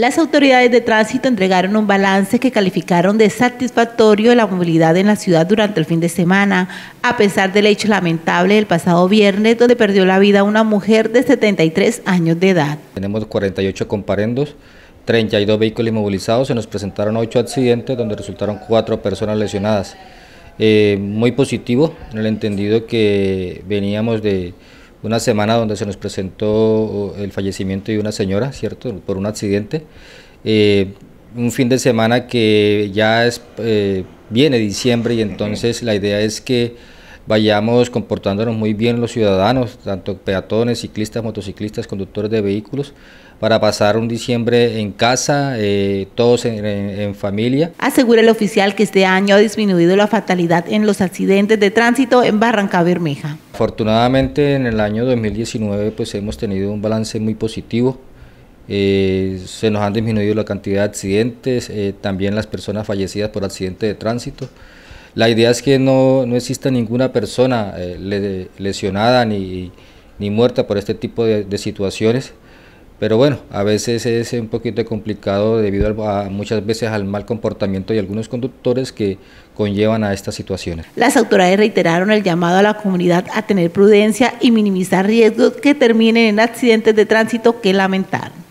Las autoridades de tránsito entregaron un balance que calificaron de satisfactorio la movilidad en la ciudad durante el fin de semana, a pesar del hecho lamentable del pasado viernes donde perdió la vida una mujer de 73 años de edad. Tenemos 48 comparendos, 32 vehículos inmovilizados, se nos presentaron 8 accidentes donde resultaron 4 personas lesionadas. Eh, muy positivo en el entendido que veníamos de una semana donde se nos presentó uh, el fallecimiento de una señora, ¿cierto?, por un accidente. Eh, un fin de semana que ya es, eh, viene diciembre y entonces la idea es que vayamos comportándonos muy bien los ciudadanos, tanto peatones, ciclistas, motociclistas, conductores de vehículos, para pasar un diciembre en casa, eh, todos en, familia. Asegura el oficial que este año ha disminuido la fatalidad en los accidentes de tránsito en Barranca Bermeja. Afortunadamente en el año 2019 pues hemos tenido un balance muy positivo. Eh, se nos han disminuido la cantidad de accidentes, eh, también las personas fallecidas por accidentes de tránsito. La idea es que no, no exista ninguna persona eh, lesionada ni, ni, muerta por este tipo de, situaciones. Pero bueno, a veces es un poquito complicado debido a, muchas veces al mal comportamiento de algunos conductores que conllevan a estas situaciones. Las autoridades reiteraron el llamado a la comunidad a tener prudencia y minimizar riesgos que terminen en accidentes de tránsito que lamentar.